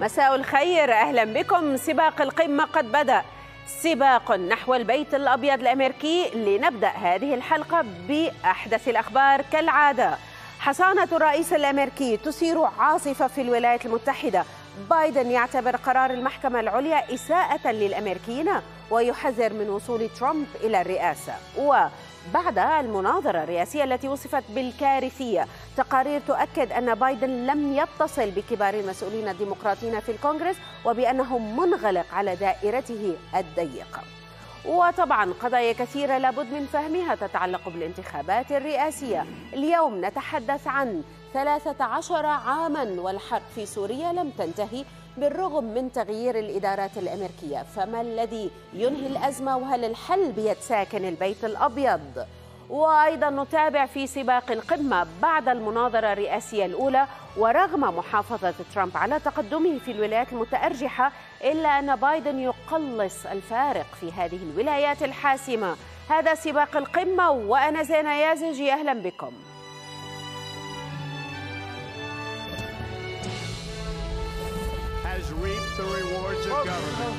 مساء الخير أهلا بكم سباق القمة قد بدأ سباق نحو البيت الأبيض الأمريكي لنبدأ هذه الحلقة بأحدث الأخبار كالعادة حصانة الرئيس الأمريكي تثير عاصفة في الولايات المتحدة بايدن يعتبر قرار المحكمة العليا إساءة للأمريكيين ويحذر من وصول ترامب إلى الرئاسة و بعد المناظرة الرئاسية التي وصفت بالكارثية تقارير تؤكد أن بايدن لم يتصل بكبار المسؤولين الديمقراطيين في الكونغرس وبأنه منغلق على دائرته الضيقة وطبعا قضايا كثيرة لابد من فهمها تتعلق بالانتخابات الرئاسية اليوم نتحدث عن 13 عاما والحرب في سوريا لم تنتهي بالرغم من تغيير الإدارات الأمريكية فما الذي ينهي الأزمة وهل الحل بيد ساكن البيت الأبيض؟ وأيضا نتابع في سباق القمة بعد المناظرة الرئاسية الأولى ورغم محافظة ترامب على تقدمه في الولايات المتأرجحة إلا أن بايدن يقلص الفارق في هذه الولايات الحاسمة هذا سباق القمة وأنا زينة يازجي أهلا بكم has reaped the rewards of government.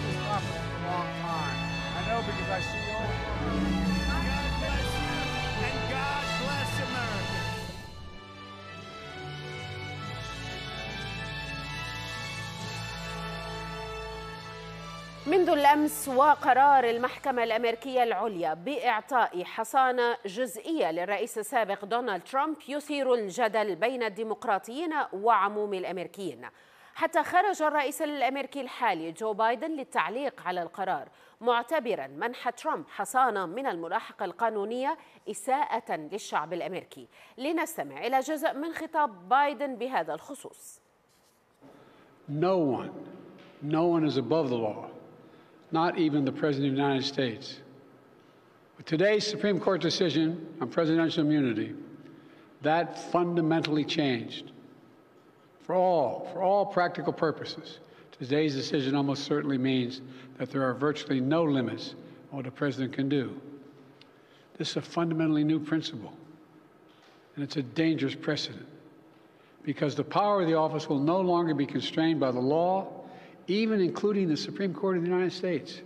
منذ الامس وقرار المحكمه الامريكيه العليا باعطاء حصانه جزئيه للرئيس السابق دونالد ترامب يثير الجدل بين الديمقراطيين وعموم الامريكيين حتى خرج الرئيس الامريكي الحالي جو بايدن للتعليق على القرار معتبرا منح ترامب حصانه من الملاحقه القانونيه اساءه للشعب الامريكي لنستمع الى جزء من خطاب بايدن بهذا الخصوص No one, no one is above the law, not even the President of the United States. With today's Supreme Court decision on presidential immunity, that fundamentally changed for all, for all practical purposes. Today's decision almost certainly means that there are virtually no limits on what a president can do. This is a fundamentally new principle, and it's a dangerous precedent because the power of the office will no longer be constrained by the law, even including the Supreme Court of the United States.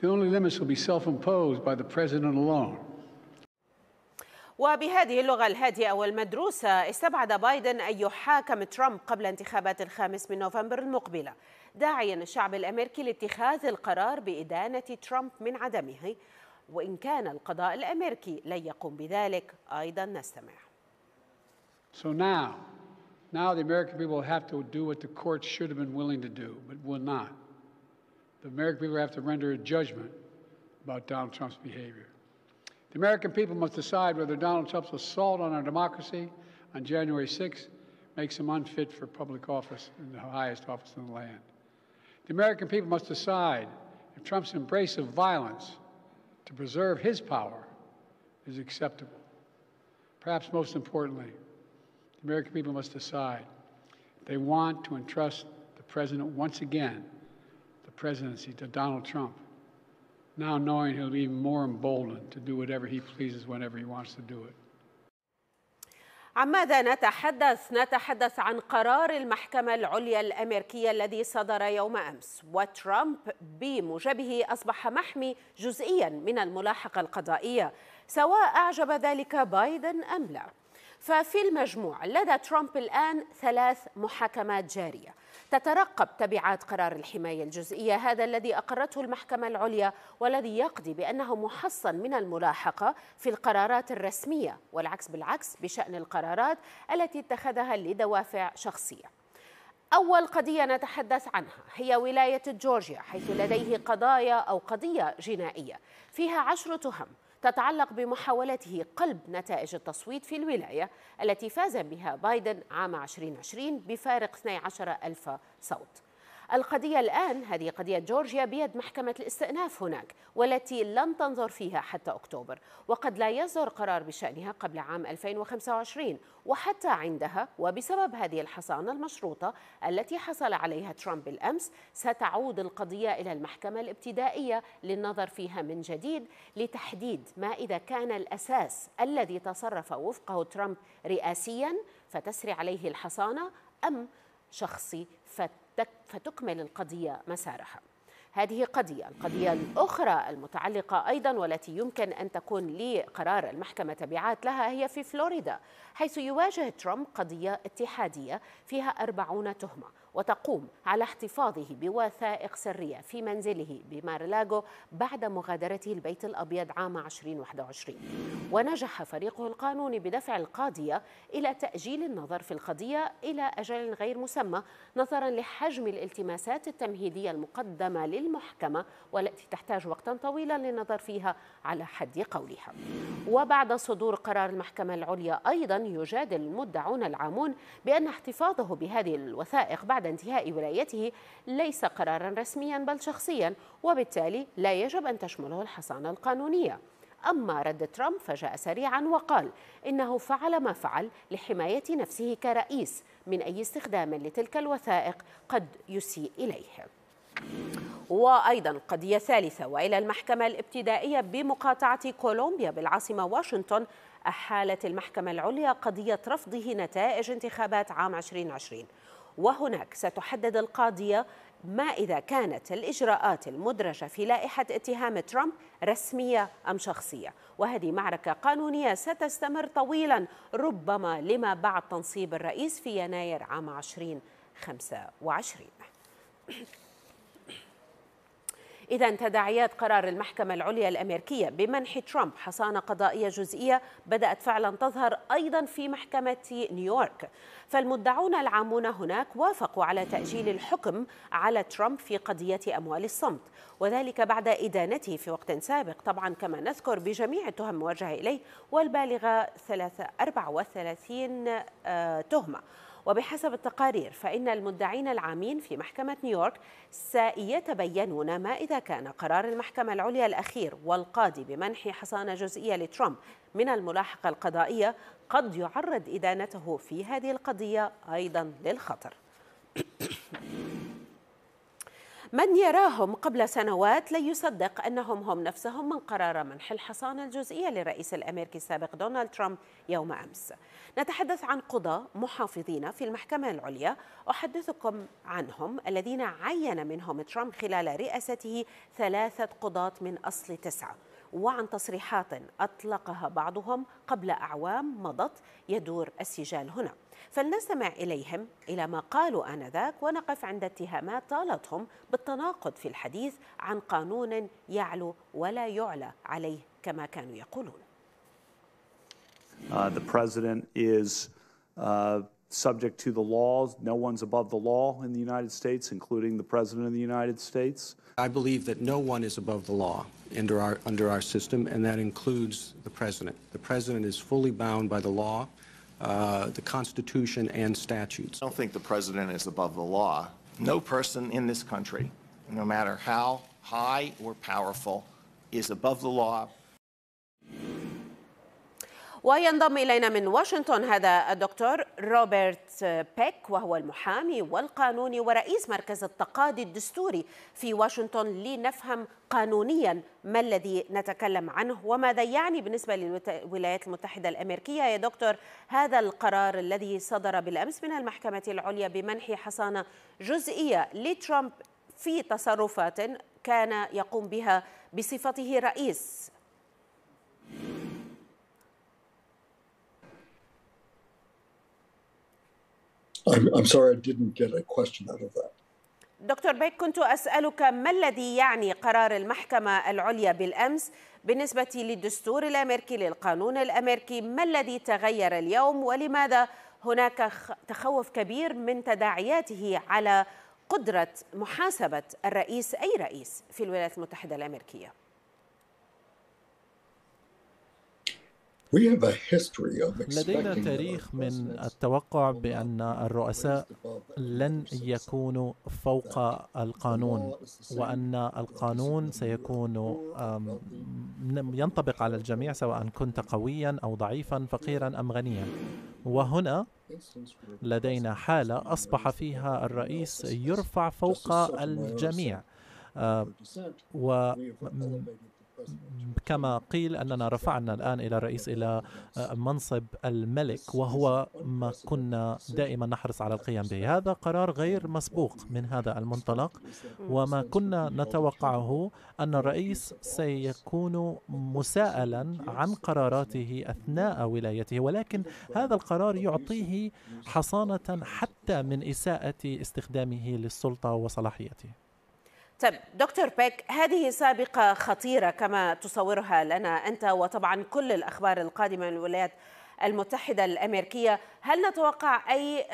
The only limits will be self imposed by the president alone. وبهذه اللغة الهادئة والمدروسة استبعد بايدن أن يحاكم ترامب قبل انتخابات الخامس من نوفمبر المقبلة داعيا الشعب الأمريكي لاتخاذ القرار بإدانة ترامب من عدمه وإن كان القضاء الأمريكي لن يقوم بذلك أيضا نستمع So now, now the American people have to do what the courts should have been willing to do, but will not. The American people have to render a judgment about Donald Trump's behavior. The American people must decide whether Donald Trump's assault on our democracy on January 6 makes him unfit for public office in the highest office in the land. The American people must decide if Trump's embrace of violence to preserve his power is acceptable. Perhaps most importantly, the American people must decide if they want to entrust the president once again, the presidency to Donald Trump now knowing he'll be even more emboldened to do whatever he pleases whenever he wants to do it. عن ماذا نتحدث؟ نتحدث عن قرار المحكمة العليا الأمريكية الذي صدر يوم أمس وترامب بموجبه أصبح محمي جزئيا من الملاحقة القضائية سواء أعجب ذلك بايدن أم لا ففي المجموع لدى ترامب الآن ثلاث محاكمات جارية تترقب تبعات قرار الحماية الجزئية هذا الذي أقرته المحكمة العليا والذي يقضي بأنه محصن من الملاحقة في القرارات الرسمية والعكس بالعكس بشأن القرارات التي اتخذها لدوافع شخصية أول قضية نتحدث عنها هي ولاية جورجيا حيث لديه قضايا أو قضية جنائية فيها عشر تهم تتعلق بمحاولته قلب نتائج التصويت في الولاية التي فاز بها بايدن عام 2020 بفارق 12 ألف صوت القضية الآن هذه قضية جورجيا بيد محكمة الاستئناف هناك والتي لن تنظر فيها حتى أكتوبر وقد لا يصدر قرار بشأنها قبل عام 2025 وحتى عندها وبسبب هذه الحصانة المشروطة التي حصل عليها ترامب بالأمس ستعود القضية إلى المحكمة الابتدائية للنظر فيها من جديد لتحديد ما إذا كان الأساس الذي تصرف وفقه ترامب رئاسيا فتسري عليه الحصانة أم شخصي فت فتكمل القضية مسارها هذه قضية القضية الأخرى المتعلقة أيضا والتي يمكن أن تكون لقرار المحكمة تبعات لها هي في فلوريدا حيث يواجه ترامب قضية اتحادية فيها أربعون تهمة وتقوم على احتفاظه بوثائق سرية في منزله بمارلاغو بعد مغادرته البيت الأبيض عام 2021 ونجح فريقه القانوني بدفع القاضية إلى تأجيل النظر في القضية إلى أجل غير مسمى نظرا لحجم الالتماسات التمهيدية المقدمة للمحكمة والتي تحتاج وقتا طويلا للنظر فيها على حد قولها وبعد صدور قرار المحكمة العليا أيضا يجادل المدعون العامون بأن احتفاظه بهذه الوثائق بعد بعد انتهاء ولايته ليس قرارا رسميا بل شخصيا وبالتالي لا يجب أن تشمله الحصانة القانونية أما رد ترامب فجاء سريعا وقال إنه فعل ما فعل لحماية نفسه كرئيس من أي استخدام لتلك الوثائق قد يسيء إليه وأيضا قضية ثالثة وإلى المحكمة الابتدائية بمقاطعة كولومبيا بالعاصمة واشنطن أحالت المحكمة العليا قضية رفضه نتائج انتخابات عام 2020 وهناك ستحدد القاضية ما إذا كانت الإجراءات المدرجة في لائحة اتهام ترامب رسمية أم شخصية وهذه معركة قانونية ستستمر طويلا ربما لما بعد تنصيب الرئيس في يناير عام 2025 إذا تداعيات قرار المحكمة العليا الأمريكية بمنح ترامب حصانة قضائية جزئية بدأت فعلا تظهر أيضا في محكمة نيويورك فالمدعون العامون هناك وافقوا على تأجيل الحكم على ترامب في قضية أموال الصمت وذلك بعد إدانته في وقت سابق طبعا كما نذكر بجميع التهم الموجهة إليه والبالغة 34 آه، تهمة وبحسب التقارير فإن المدعين العامين في محكمة نيويورك سيتبينون ما إذا كان قرار المحكمة العليا الأخير والقاضي بمنح حصانة جزئية لترامب من الملاحقة القضائية قد يعرض إدانته في هذه القضية أيضا للخطر من يراهم قبل سنوات لا يصدق أنهم هم نفسهم من قرار منح الحصانة الجزئية للرئيس الأمريكي السابق دونالد ترامب يوم أمس نتحدث عن قضاة محافظين في المحكمة العليا أحدثكم عنهم الذين عين منهم ترامب خلال رئاسته ثلاثة قضاة من أصل تسعة وعن تصريحات أطلقها بعضهم قبل أعوام مضت يدور السجال هنا فلنستمع إليهم إلى ما قالوا آنذاك ونقف عند اتهامات طالتهم بالتناقض في الحديث عن قانون يعلو ولا يعلى عليه كما كانوا يقولون Uh, the president is uh, subject to the laws. No one's above the law in the United States, including the president of the United States. I believe that no one is above the law. under our, under our system, and that includes the president. The president is fully bound by the law, uh, the Constitution, and statutes. I don't think the president is above the law. No person in this country, no matter how high or powerful, is above the law وينضم إلينا من واشنطن هذا الدكتور روبرت بيك وهو المحامي والقانوني ورئيس مركز التقاضي الدستوري في واشنطن لنفهم قانونيا ما الذي نتكلم عنه وماذا يعني بالنسبة للولايات المتحدة الأمريكية يا دكتور هذا القرار الذي صدر بالأمس من المحكمة العليا بمنح حصانة جزئية لترامب في تصرفات كان يقوم بها بصفته رئيس I'm, I'm sorry I didn't get a question out of that. دكتور بيك كنت أسألك ما الذي يعني قرار المحكمة العليا بالأمس بالنسبة للدستور الأمريكي للقانون الأمريكي ما الذي تغير اليوم ولماذا هناك تخوف كبير من تداعياته على قدرة محاسبة الرئيس أي رئيس في الولايات المتحدة الأمريكية لدينا تاريخ من التوقع بأن الرؤساء لن يكونوا فوق القانون وأن القانون سيكون ينطبق على الجميع سواء كنت قويا أو ضعيفا فقيرا أم غنيا وهنا لدينا حالة أصبح فيها الرئيس يرفع فوق الجميع آه، و كما قيل أننا رفعنا الآن إلى الرئيس إلى آه، منصب الملك وهو ما كنا دائما نحرص على القيام به هذا قرار غير مسبوق من هذا المنطلق وما كنا نتوقعه أن الرئيس سيكون مساءلا عن قراراته أثناء ولايته ولكن هذا القرار يعطيه حصانة حتى من إساءة استخدامه للسلطة وصلاحيته طب دكتور بيك هذه سابقة خطيرة كما تصورها لنا أنت وطبعا كل الأخبار القادمة من الولايات المتحدة الأمريكية هل نتوقع أي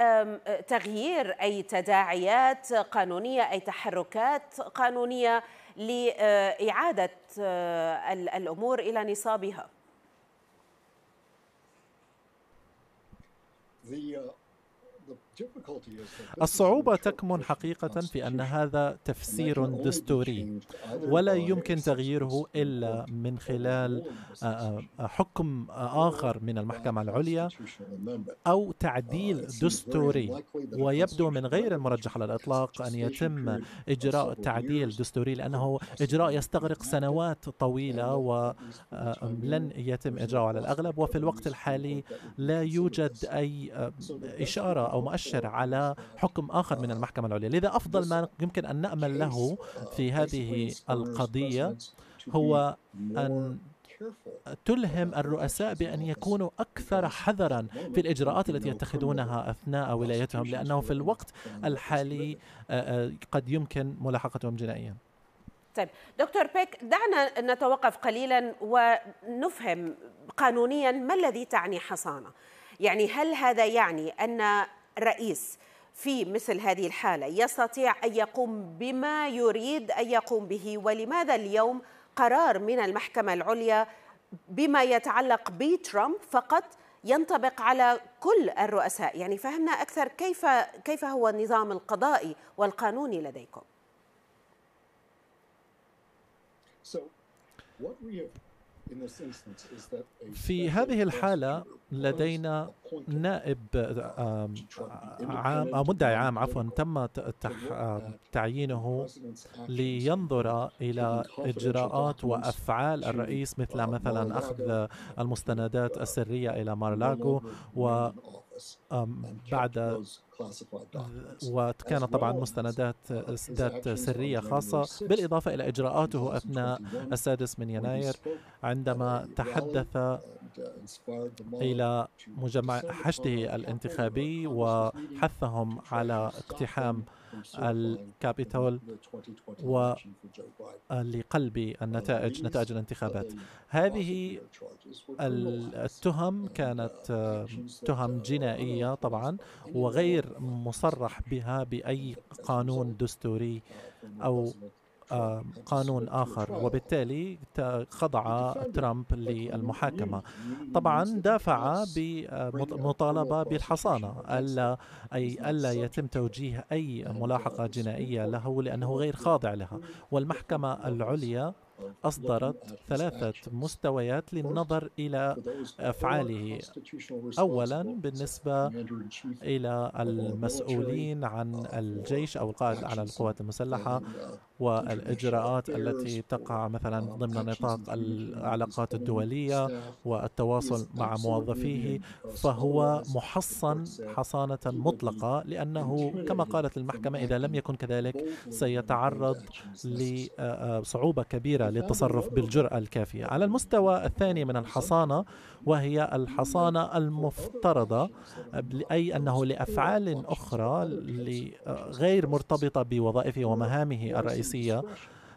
تغيير أي تداعيات قانونية أي تحركات قانونية لإعادة أه، الأمور إلى نصابها؟ uh, الصعوبة تكمن حقيقة في أن هذا تفسير دستوري ولا يمكن تغييره إلا من خلال آه، آه، حكم آخر من المحكمة العليا أو تعديل دستوري ويبدو من غير المرجح على الإطلاق أن يتم إجراء تعديل دستوري لأنه إجراء يستغرق سنوات طويلة ولن آه، يتم إجراءه على الأغلب وفي الوقت الحالي لا يوجد أي إشارة أو مؤشر يؤشر على حكم آخر من المحكمة العليا لذا أفضل ما يمكن أن نأمل له في هذه القضية هو أن تلهم الرؤساء بأن يكونوا أكثر حذرا في الإجراءات التي يتخذونها أثناء ولايتهم لأنه في الوقت الحالي آه، آه، قد يمكن ملاحقتهم جنائيا طيب دكتور بيك دعنا نتوقف قليلا ونفهم قانونيا ما الذي تعني حصانة يعني هل هذا يعني أن رئيس في مثل هذه الحالة يستطيع أن يقوم بما يريد أن يقوم به ولماذا اليوم قرار من المحكمة العليا بما يتعلق بترامب فقط ينطبق على كل الرؤساء يعني فهمنا أكثر كيف كيف هو النظام القضائي والقانوني لديكم في هذه الحالة لدينا نائب آه، آه، عام أو آه، مدعي عام عفوا تم تعيينه لينظر إلى إجراءات وأفعال الرئيس مثل مثلا أخذ المستندات السرية إلى مارلاغو و بعد وكان طبعا مستندات ذات آه، سرية خاصة بالإضافة إلى إجراءاته أثناء السادس من يناير عندما تحدث إلى مجمع حشده الانتخابي وحثهم على اقتحام الكابيتول ولقلب النتائج نتائج الانتخابات هذه التهم كانت uh, آه، تهم uh, جنائية طبعا وغير مصرح بها بأي قانون دستوري uh, أو آه، قانون آخر وبالتالي خضع ترامب للمحاكمة طبعا دافع بمطالبة بالحصانة ألا أي ألا يتم توجيه أي ملاحقة جنائية له لأنه غير خاضع لها والمحكمة العليا أصدرت ثلاثة مستويات للنظر إلى أفعاله أولا بالنسبة إلى المسؤولين عن الجيش أو القائد على القوات المسلحة والإجراءات التي تقع مثلا ضمن نطاق العلاقات الدولية والتواصل مع موظفيه فهو محصن حصانة مطلقة لأنه كما قالت المحكمة إذا لم يكن كذلك سيتعرض لصعوبة كبيرة للتصرف بالجرأة الكافية على المستوى الثاني من الحصانة وهي الحصانة المفترضة أي أنه لأفعال أخرى غير مرتبطة بوظائفه ومهامه الرئيسية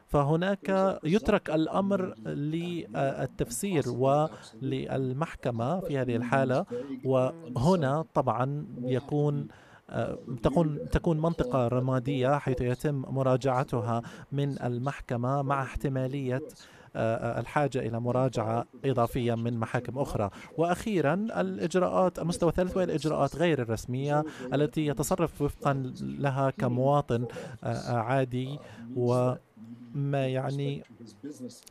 فهناك يترك الامر للتفسير وللمحكمه في هذه الحاله وهنا طبعا يكون تكون تكون منطقة رمادية حيث يتم مراجعتها من المحكمة مع احتمالية آه، آه، الحاجة إلى مراجعة إضافية من محاكم أخرى وأخيرا الإجراءات المستوى الثالث وهي الإجراءات غير الرسمية التي يتصرف وفقا لها كمواطن آه، عادي و ما يعني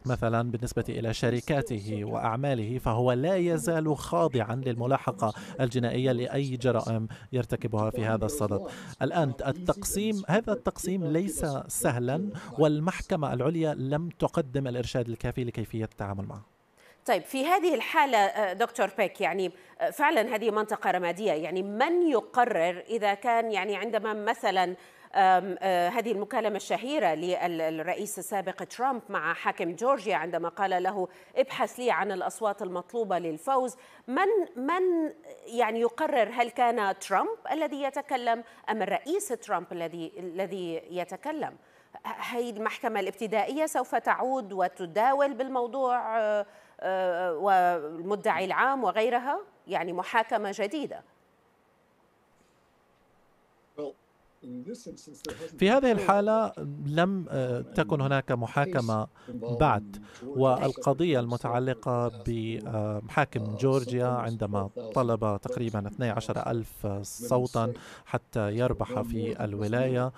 مثلا بالنسبة إلى شركاته وأعماله فهو لا يزال خاضعا للملاحقة الجنائية لأي جرائم يرتكبها في هذا الصدد الآن التقسيم هذا التقسيم ليس سهلا والمحكمة العليا لم تقدم الإرشاد الكافي لكيفية التعامل معه طيب في هذه الحالة آه، دكتور بيك يعني آه، فعلا هذه منطقة رمادية يعني من يقرر إذا كان يعني عندما مثلا أه، هذه المكالمة الشهيرة للرئيس السابق ترامب مع حاكم جورجيا عندما قال له ابحث لي عن الأصوات المطلوبة للفوز من من يعني يقرر هل كان ترامب الذي يتكلم أم الرئيس ترامب الذي الذي يتكلم هي المحكمة الابتدائية سوف تعود وتداول بالموضوع أه، أه، والمدعي العام وغيرها يعني محاكمة جديدة في هذه الحالة لم آه، تكن هناك محاكمة بعد والقضية المتعلقة بحاكم آه، آه، جورجيا عندما طلب تقريبا 12 ألف صوتا حتى يربح في الولاية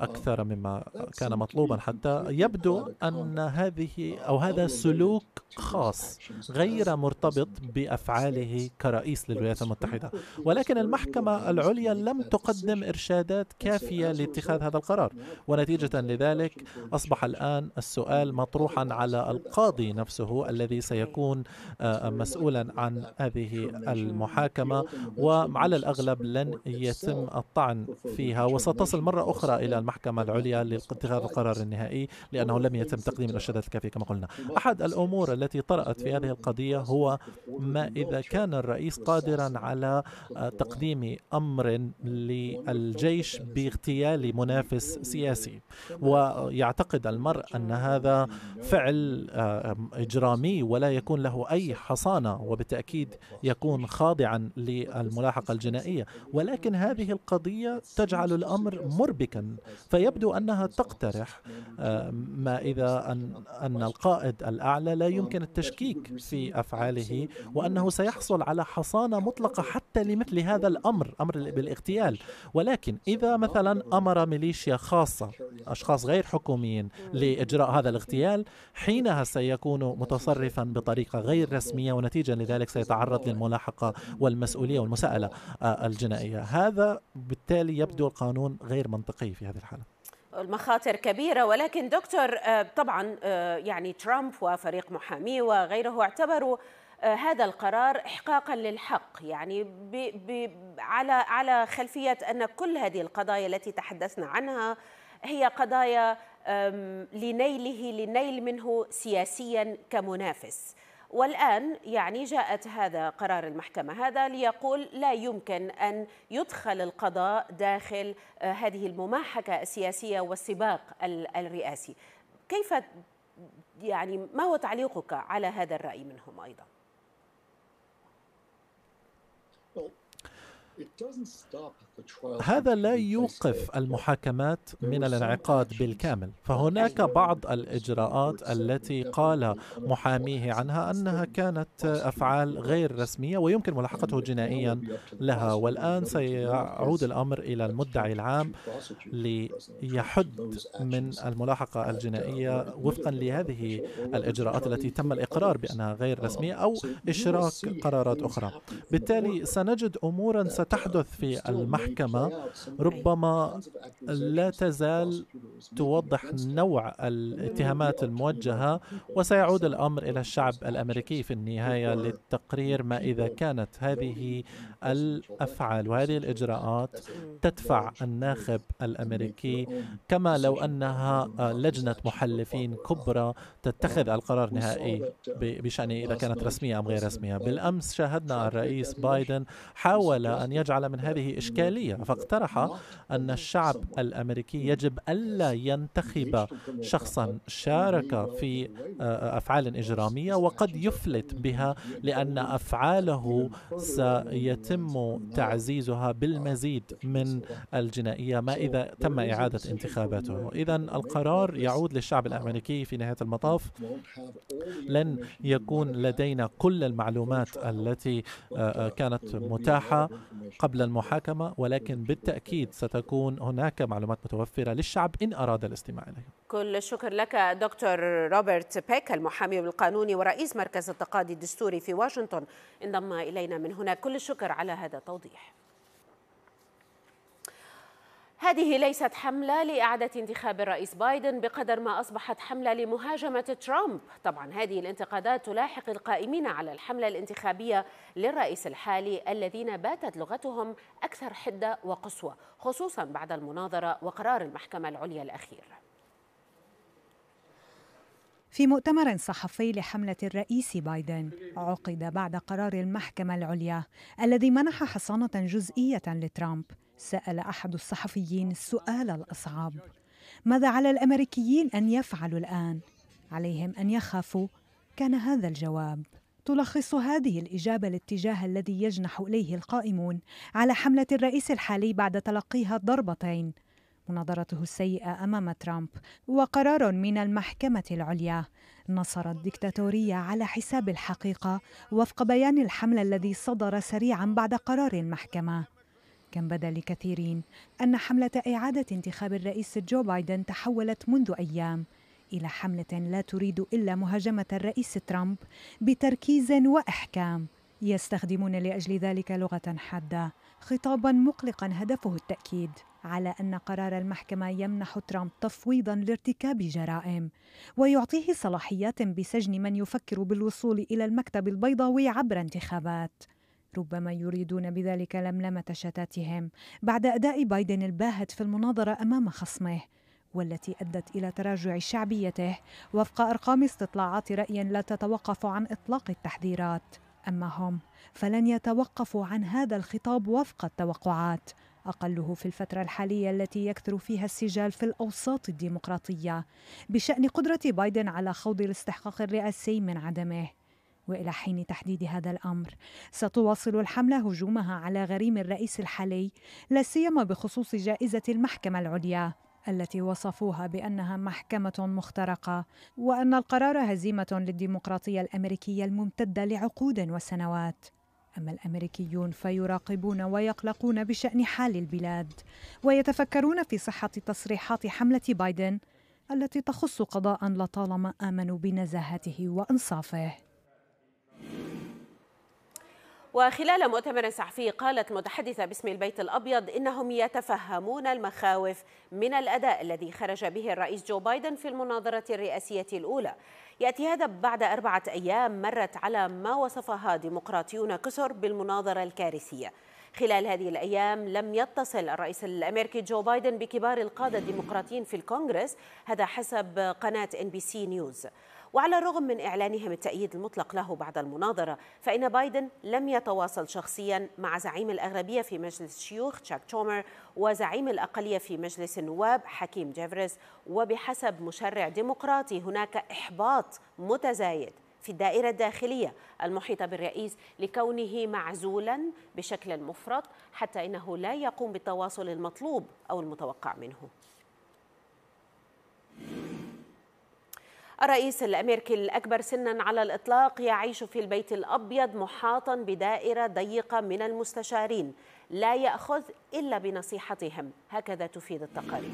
أكثر مما كان مطلوبا حتى يبدو أن هذه أو هذا سلوك خاص غير مرتبط بأفعاله كرئيس للولايات المتحدة ولكن المحكمة العليا لم تقدم إرشادات كافية لاتخاذ هذا القرار ونتيجة لذلك أصبح الآن السؤال مطروحا على القاضي نفسه الذي سيكون آه، مسؤولا عن هذه المحاكمة وعلى الأغلب لن يتم الطعن فيها وستصل مرة أخرى إلى المحكمة العليا لاتخاذ القرار النهائي لأنه لم يتم تقديم الأشهادات الكافية كما قلنا أحد الأمور التي طرأت في هذه القضية هو ما إذا كان الرئيس قادرا على تقديم أمر للجيش باغتيال منافس سياسي ويعتقد المرء أن هذا فعل إجرامي ولا يكون له أي حصانة وبالتأكيد يكون خاضعا للملاحقة الجنائية ولكن هذه القضية تجعل الأمر مربكا فيبدو أنها تقترح آه، ما إذا أن, أن القائد الأعلى لا يمكن التشكيك في أفعاله وأنه سيحصل على حصانة مطلقة حتى لمثل هذا الأمر أمر بالاغتيال ولكن إذا مثلا أمر ميليشيا خاصة أشخاص غير حكوميين لإجراء هذا الاغتيال حينها سيكون متصرفا بطريقة غير رسمية ونتيجة لذلك سيتعرض للملاحقة والمسؤولية والمساءلة آه، الجنائية هذا بالتالي يبدو القانون غير منطقي في هذا الحالة المخاطر كبيرة ولكن دكتور آه، طبعا آه، يعني ترامب وفريق محاميه وغيره اعتبروا آه، هذا القرار إحقاقا للحق يعني ب ب على على خلفية أن كل هذه القضايا التي تحدثنا عنها هي قضايا لنيله لنيل منه سياسيا كمنافس والآن يعني جاءت هذا قرار المحكمة هذا ليقول لا يمكن أن يدخل القضاء داخل آه، هذه المماحكة السياسية والسباق الرئاسي كيف يعني ما هو تعليقك على هذا الرأي منهم أيضا؟ It doesn't stop هذا لا يوقف المحاكمات من الانعقاد بالكامل فهناك بعض الاجراءات التي قال محاميه عنها انها كانت افعال غير رسميه ويمكن ملاحقته جنائيا لها والان سيعود الامر الى المدعي العام ليحد من الملاحقه الجنائيه وفقا لهذه الاجراءات التي تم الاقرار بانها غير رسميه او اشراك قرارات اخرى بالتالي سنجد امورا ستحدث في المحكمه المحكمة ربما لا تزال توضح نوع الاتهامات الموجهة وسيعود الأمر إلى الشعب الأمريكي في النهاية للتقرير ما إذا كانت هذه الأفعال وهذه الإجراءات تدفع الناخب الأمريكي كما لو أنها لجنة محلفين كبرى تتخذ القرار النهائي بشان إذا كانت رسمية أم غير رسمية بالأمس شاهدنا الرئيس بايدن حاول أن يجعل من هذه إشكالية الداخلية فاقترح أن الشعب الأمريكي يجب ألا ينتخب شخصا شارك في آه، آه، أفعال إجرامية وقد يفلت بها لأن أفعاله سيتم تعزيزها بالمزيد من الجنائية ما إذا تم إعادة انتخاباته إذا القرار يعود للشعب الأمريكي في نهاية المطاف لن يكون لدينا كل المعلومات التي آه، كانت متاحة قبل المحاكمة ولكن بالتأكيد ستكون هناك معلومات متوفرة للشعب إن أراد الاستماع إليها كل الشكر لك دكتور روبرت بيك المحامي القانوني ورئيس مركز التقاضي الدستوري في واشنطن انضم إلينا من هنا كل الشكر على هذا التوضيح هذه ليست حملة لإعادة انتخاب الرئيس بايدن بقدر ما أصبحت حملة لمهاجمة ترامب طبعا هذه الانتقادات تلاحق القائمين على الحملة الانتخابية للرئيس الحالي الذين باتت لغتهم أكثر حدة وقسوة خصوصا بعد المناظرة وقرار المحكمة العليا الأخير في مؤتمر صحفي لحملة الرئيس بايدن عقد بعد قرار المحكمة العليا الذي منح حصانة جزئية لترامب سأل أحد الصحفيين السؤال الأصعب ماذا على الأمريكيين أن يفعلوا الآن؟ عليهم أن يخافوا كان هذا الجواب تلخص هذه الإجابة الاتجاه الذي يجنح إليه القائمون على حملة الرئيس الحالي بعد تلقيها ضربتين مناظرته السيئة أمام ترامب وقرار من المحكمة العليا نصر الدكتاتورية على حساب الحقيقة وفق بيان الحملة الذي صدر سريعا بعد قرار المحكمة كم بدا لكثيرين أن حملة إعادة انتخاب الرئيس جو بايدن تحولت منذ أيام إلى حملة لا تريد إلا مهاجمة الرئيس ترامب بتركيز وإحكام يستخدمون لاجل ذلك لغه حاده خطابا مقلقا هدفه التاكيد على ان قرار المحكمه يمنح ترامب تفويضا لارتكاب جرائم ويعطيه صلاحيات بسجن من يفكر بالوصول الى المكتب البيضاوي عبر انتخابات ربما يريدون بذلك لملمه شتاتهم بعد اداء بايدن الباهت في المناظره امام خصمه والتي ادت الى تراجع شعبيته وفق ارقام استطلاعات راي لا تتوقف عن اطلاق التحذيرات أما هم فلن يتوقفوا عن هذا الخطاب وفق التوقعات أقله في الفترة الحالية التي يكثر فيها السجال في الأوساط الديمقراطية بشأن قدرة بايدن على خوض الاستحقاق الرئاسي من عدمه والى حين تحديد هذا الامر ستواصل الحمله هجومها على غريم الرئيس الحالي لا سيما بخصوص جائزه المحكمه العليا التي وصفوها بانها محكمه مخترقه وان القرار هزيمه للديمقراطيه الامريكيه الممتده لعقود وسنوات اما الامريكيون فيراقبون ويقلقون بشان حال البلاد ويتفكرون في صحه تصريحات حمله بايدن التي تخص قضاء لطالما امنوا بنزاهته وانصافه وخلال مؤتمر صحفي قالت متحدثة باسم البيت الأبيض إنهم يتفهمون المخاوف من الأداء الذي خرج به الرئيس جو بايدن في المناظرة الرئاسية الأولى يأتي هذا بعد أربعة أيام مرت على ما وصفها ديمقراطيون كثر بالمناظرة الكارثية خلال هذه الأيام لم يتصل الرئيس الأمريكي جو بايدن بكبار القادة الديمقراطيين في الكونغرس هذا حسب قناة إن بي سي نيوز وعلى الرغم من إعلانهم التأييد المطلق له بعد المناظرة فإن بايدن لم يتواصل شخصيا مع زعيم الأغلبية في مجلس الشيوخ تشاك تومر وزعيم الأقلية في مجلس النواب حكيم جيفرس وبحسب مشرع ديمقراطي هناك إحباط متزايد في الدائرة الداخلية المحيطة بالرئيس لكونه معزولا بشكل مفرط حتى إنه لا يقوم بالتواصل المطلوب أو المتوقع منه الرئيس الأمريكي الأكبر سنا على الإطلاق يعيش في البيت الأبيض محاطا بدائرة ضيقة من المستشارين لا يأخذ إلا بنصيحتهم هكذا تفيد التقارير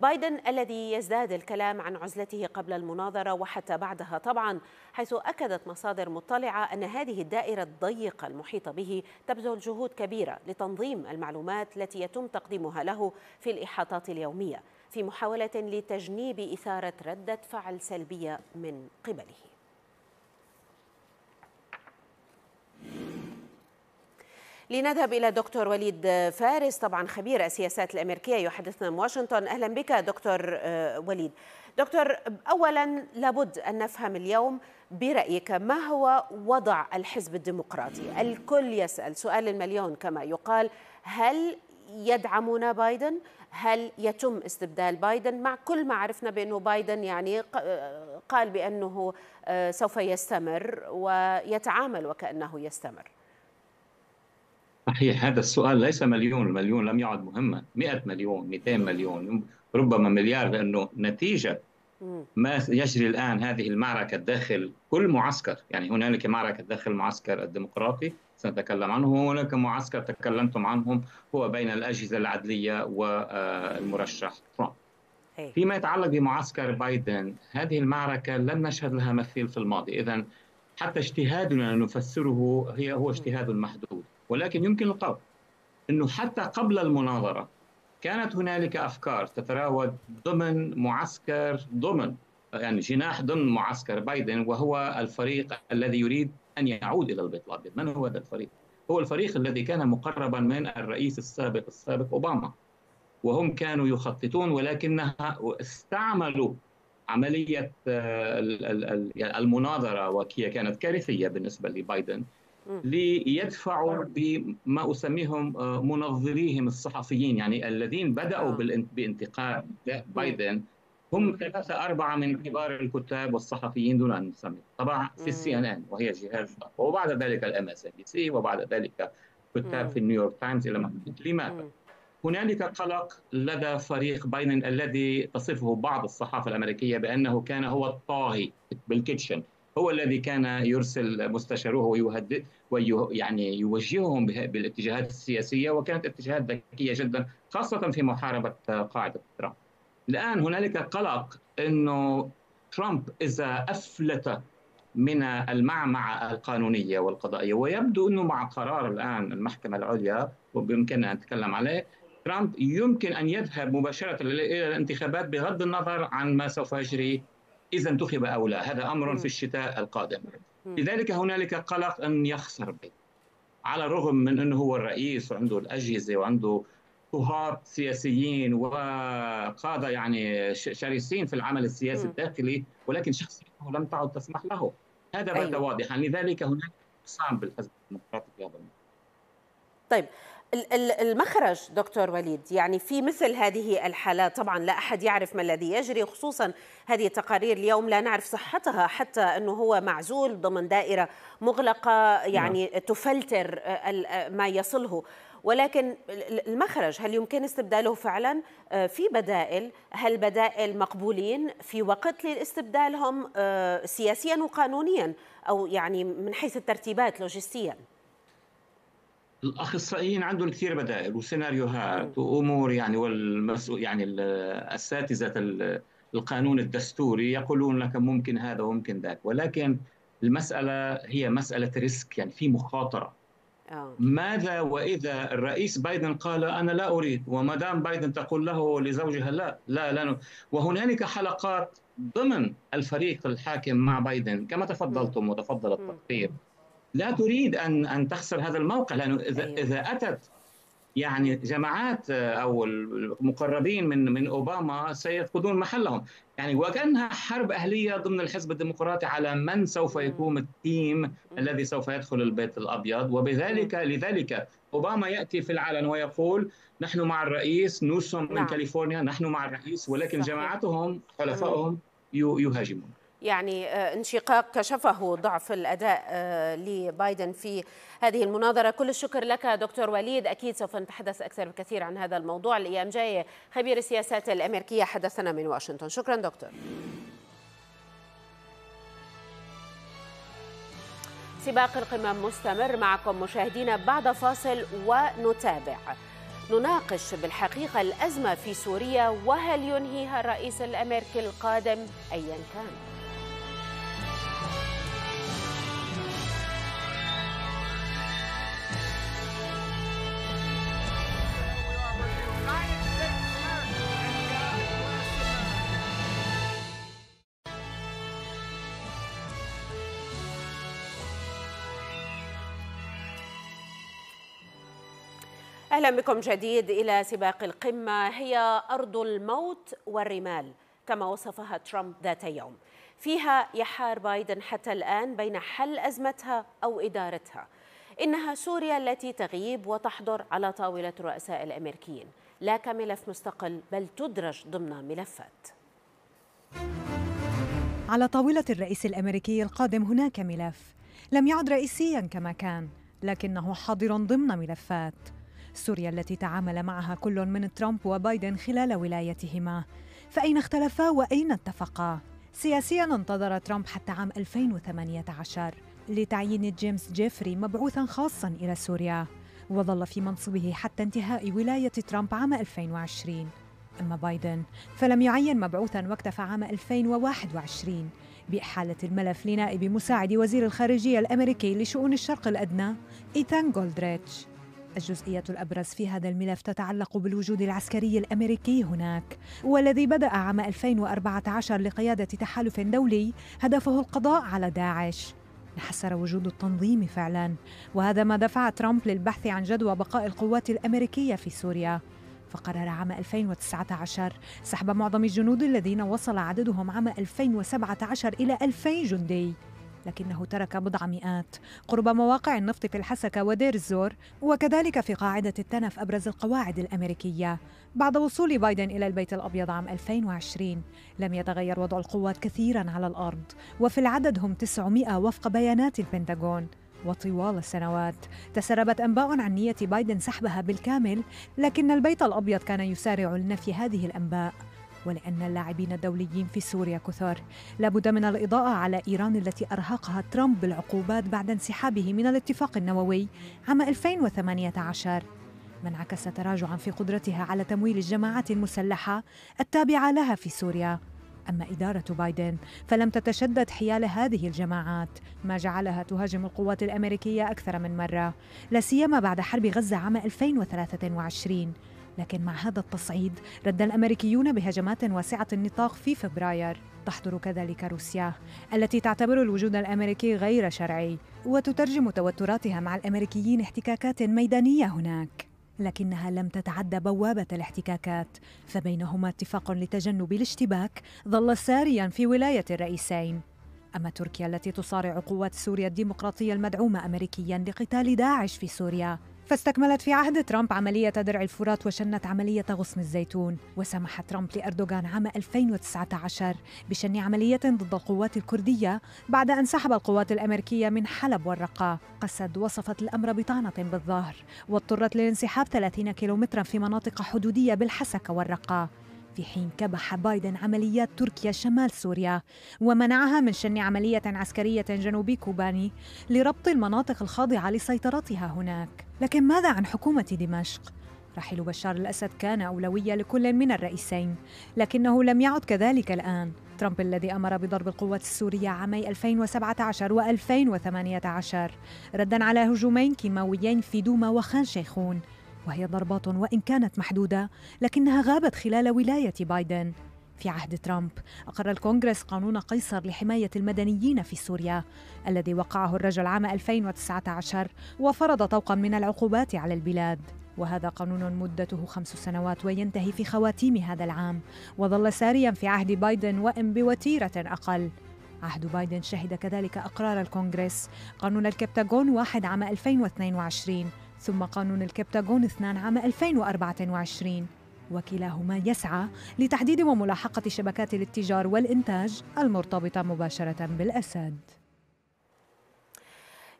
بايدن الذي يزداد الكلام عن عزلته قبل المناظرة وحتى بعدها طبعا حيث أكدت مصادر مطلعة أن هذه الدائرة الضيقة المحيطة به تبذل جهود كبيرة لتنظيم المعلومات التي يتم تقديمها له في الإحاطات اليومية في محاولة لتجنيب إثارة ردة فعل سلبية من قبله لنذهب إلى دكتور وليد فارس طبعا خبير السياسات الأمريكية يحدثنا من واشنطن أهلا بك دكتور آه، وليد دكتور أولا لابد أن نفهم اليوم برأيك ما هو وضع الحزب الديمقراطي الكل يسأل سؤال المليون كما يقال هل يدعمون بايدن هل يتم استبدال بايدن مع كل ما عرفنا بأنه بايدن يعني آه، قال بأنه آه، سوف يستمر ويتعامل وكأنه يستمر صحيح هذا السؤال ليس مليون المليون لم يعد مهما 100 مليون 200 مليون ربما مليار لأنه نتيجة ما يجري الآن هذه المعركة داخل كل معسكر يعني هنالك معركة داخل المعسكر الديمقراطي سنتكلم عنه هناك معسكر تكلمتم عنهم هو بين الأجهزة العدلية والمرشح ترامب إيه. فيما يتعلق بمعسكر بايدن هذه المعركة لم نشهد لها مثيل في الماضي إذا حتى اجتهادنا نفسره هي هو اجتهاد محدود ولكن يمكن القول أنه حتى قبل المناظرة كانت هنالك أفكار تتراود ضمن معسكر ضمن يعني جناح ضمن معسكر بايدن وهو الفريق الذي يريد أن يعود إلى البيت الأبيض من هو هذا الفريق؟ هو الفريق الذي كان مقربا من الرئيس السابق السابق أوباما وهم كانوا يخططون ولكنها استعملوا عملية آه، يعني المناظرة وهي كانت كارثية بالنسبة لبايدن ليدفعوا بما أسميهم آه، منظريهم الصحفيين يعني الذين بدأوا آه. بانتقاد بايدن هم ثلاثة أربعة من كبار الكتاب والصحفيين دون أن نسمي طبعا في السي إن إن وهي جهاز وبعد ذلك الام اس ام بي سي وبعد ذلك كتاب في نيويورك تايمز إلى ما لماذا؟ هنالك قلق لدى فريق بايدن الذي تصفه بعض الصحافة الأمريكية بأنه كان هو الطاغي بالكيتشن هو الذي كان يرسل مستشاروه ويهدد ويعني يوجههم بالاتجاهات السياسية وكانت اتجاهات ذكية جدا خاصة في محاربة قاعدة ترامب الان هنالك قلق انه ترامب اذا افلت من المعمعة القانونية والقضائية ويبدو أنه مع قرار الآن المحكمة العليا وبإمكاننا أن نتكلم عليه ترامب يمكن أن يذهب مباشرة إلى الانتخابات بغض النظر عن ما سوف يجري إذا انتخب أو لا هذا أمر في الشتاء القادم لذلك هنالك قلق أن يخسر بيت على الرغم من أنه هو الرئيس وعنده الأجهزة وعنده كهار سياسيين وقاده يعني شرسين في العمل السياسي م. الداخلي ولكن شخصيته لم تعد تسمح له هذا بدا أيوة. واضحا لذلك هناك انقسام بالحزب الديمقراطي في هذا الموضوع طيب المخرج دكتور وليد يعني في مثل هذه الحالات طبعا لا احد يعرف ما الذي يجري خصوصا هذه التقارير اليوم لا نعرف صحتها حتى انه هو معزول ضمن دائره مغلقه نعم. يعني تفلتر ما يصله ولكن المخرج هل يمكن استبداله فعلا آه، في بدائل هل بدائل مقبولين في وقت لاستبدالهم آه، سياسيا وقانونيا أو يعني من حيث الترتيبات لوجستيا الاخصائيين عندهم كثير بدائل وسيناريوهات وامور يعني والمسؤول يعني الاساتذه القانون الدستوري يقولون لك ممكن هذا وممكن ذاك ولكن المساله هي مساله ريسك يعني في مخاطره آه. ماذا واذا الرئيس بايدن قال انا لا اريد ومدام بايدن تقول له لزوجها لا لا لا وهنالك حلقات ضمن الفريق الحاكم مع بايدن كما تفضلتم وتفضل التقرير لا تريد ان ان تخسر هذا الموقع لانه اذا أيوه. اذا اتت يعني جماعات آه، او المقربين من من اوباما سيفقدون محلهم يعني وكانها حرب اهليه ضمن الحزب الديمقراطي على من سوف يكون التيم الذي سوف يدخل البيت الابيض وبذلك لذلك اوباما ياتي في العلن ويقول نحن مع الرئيس نوسم من نعم. كاليفورنيا نحن مع الرئيس ولكن جماعتهم حلفائهم يهاجمون يعني آه، انشقاق كشفه ضعف الأداء آه، لبايدن في هذه المناظرة كل الشكر لك دكتور وليد أكيد سوف نتحدث أكثر بكثير عن هذا الموضوع الأيام جاية خبير السياسات الأمريكية حدثنا من واشنطن شكرا دكتور سباق القمم مستمر معكم مشاهدينا بعد فاصل ونتابع نناقش بالحقيقة الأزمة في سوريا وهل ينهيها الرئيس الأمريكي القادم أيا كان أهلا بكم جديد إلى سباق القمة هي أرض الموت والرمال كما وصفها ترامب ذات يوم فيها يحار بايدن حتى الآن بين حل أزمتها أو إدارتها إنها سوريا التي تغيب وتحضر على طاولة رؤساء الأمريكيين لا كملف مستقل بل تدرج ضمن ملفات على طاولة الرئيس الأمريكي القادم هناك ملف لم يعد رئيسيا كما كان لكنه حاضر ضمن ملفات سوريا التي تعامل معها كل من ترامب وبايدن خلال ولايتهما فأين اختلفا وأين اتفقا؟ سياسيا انتظر ترامب حتى عام 2018 لتعيين جيمس جيفري مبعوثا خاصا إلى سوريا وظل في منصبه حتى انتهاء ولاية ترامب عام 2020 أما بايدن فلم يعين مبعوثا واكتفى عام 2021 بإحالة الملف لنائب مساعد وزير الخارجية الأمريكي لشؤون الشرق الأدنى إيثان جولدريتش الجزئية الأبرز في هذا الملف تتعلق بالوجود العسكري الأمريكي هناك والذي بدأ عام 2014 لقيادة تحالف دولي هدفه القضاء على داعش انحسر وجود التنظيم فعلا وهذا ما دفع ترامب للبحث عن جدوى بقاء القوات الأمريكية في سوريا فقرر عام 2019 سحب معظم الجنود الذين وصل عددهم عام 2017 إلى 2000 جندي لكنه ترك بضع مئات قرب مواقع النفط في الحسكة ودير الزور وكذلك في قاعدة التنف أبرز القواعد الأمريكية بعد وصول بايدن إلى البيت الأبيض عام 2020 لم يتغير وضع القوات كثيرا على الأرض وفي العدد هم 900 وفق بيانات البنتاغون وطوال السنوات تسربت انباء عن نيه بايدن سحبها بالكامل لكن البيت الابيض كان يسارع لنفي هذه الانباء ولأن اللاعبين الدوليين في سوريا كثار لابد من الإضاءة على إيران التي أرهقها ترامب بالعقوبات بعد انسحابه من الاتفاق النووي عام 2018 ما انعكس تراجعا في قدرتها على تمويل الجماعات المسلحة التابعة لها في سوريا أما إدارة بايدن فلم تتشدد حيال هذه الجماعات ما جعلها تهاجم القوات الأمريكية أكثر من مرة لا سيما بعد حرب غزة عام 2023 لكن مع هذا التصعيد رد الامريكيون بهجمات واسعه النطاق في فبراير تحضر كذلك روسيا التي تعتبر الوجود الامريكي غير شرعي وتترجم توتراتها مع الامريكيين احتكاكات ميدانيه هناك لكنها لم تتعدى بوابة الاحتكاكات فبينهما اتفاق لتجنب الاشتباك ظل ساريا في ولاية الرئيسين أما تركيا التي تصارع قوات سوريا الديمقراطية المدعومة أمريكيا لقتال داعش في سوريا فاستكملت في عهد ترامب عملية درع الفرات وشنت عملية غصن الزيتون وسمح ترامب لأردوغان عام 2019 بشن عملية ضد القوات الكردية بعد أن سحب القوات الأمريكية من حلب والرقة قسد وصفت الأمر بطعنة بالظهر واضطرت للانسحاب 30 كيلومترا في مناطق حدودية بالحسكة والرقة في حين كبح بايدن عمليات تركيا شمال سوريا ومنعها من شن عملية عسكرية جنوبي كوباني لربط المناطق الخاضعة لسيطرتها هناك لكن ماذا عن حكومة دمشق؟ رحيل بشار الأسد كان أولوية لكل من الرئيسين لكنه لم يعد كذلك الآن ترامب الذي أمر بضرب القوات السورية عامي 2017 و 2018 ردا على هجومين كيماويين في دوما وخان شيخون وهي ضربات وان كانت محدوده لكنها غابت خلال ولايه بايدن في عهد ترامب أقر الكونغرس قانون قيصر لحماية المدنيين في سوريا الذي وقعه الرجل عام 2019 وفرض طوقا من العقوبات على البلاد وهذا قانون مدته خمس سنوات وينتهي في خواتيم هذا العام وظل ساريا في عهد بايدن وإن بوتيرة أقل عهد بايدن شهد كذلك أقرار الكونغرس قانون الكبتاغون واحد عام 2022 ثم قانون الكبتاغون 2 عام 2024 وكلاهما يسعى لتحديد وملاحقة شبكات الاتجار والإنتاج المرتبطة مباشرة بالأسد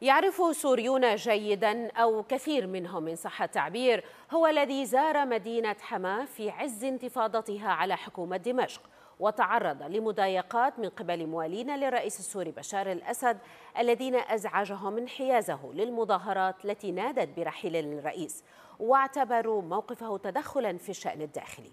يعرف سوريون جيدا أو كثير منهم إن صح التعبير هو الذي زار مدينة حماة في عز انتفاضتها على حكومة دمشق وتعرض لمضايقات من قبل موالين للرئيس السوري بشار الأسد الذين أزعجهم انحيازه للمظاهرات التي نادت برحيل الرئيس واعتبروا موقفه تدخلا في الشأن الداخلي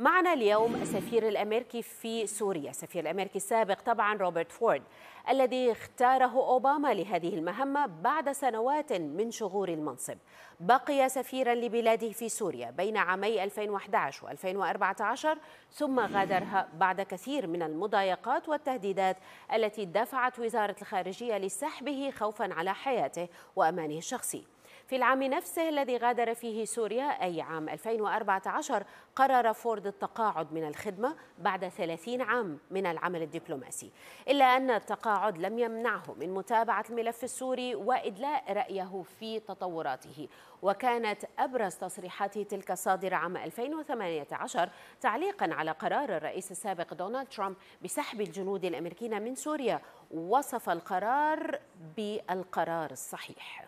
معنا اليوم السفير الأمريكي في سوريا السفير الأمريكي السابق طبعا روبرت فورد الذي اختاره أوباما لهذه المهمة بعد سنوات من شغور المنصب بقي سفيرا لبلاده في سوريا بين عامي 2011 و2014 ثم غادرها بعد كثير من المضايقات والتهديدات التي دفعت وزارة الخارجية لسحبه خوفا على حياته وأمانه الشخصي في العام نفسه الذي غادر فيه سوريا أي عام 2014 قرر فورد التقاعد من الخدمة بعد 30 عام من العمل الدبلوماسي إلا أن التقاعد لم يمنعه من متابعة الملف السوري وإدلاء رأيه في تطوراته وكانت أبرز تصريحاته تلك الصادرة عام 2018 تعليقا على قرار الرئيس السابق دونالد ترامب بسحب الجنود الأمريكيين من سوريا وصف القرار بالقرار الصحيح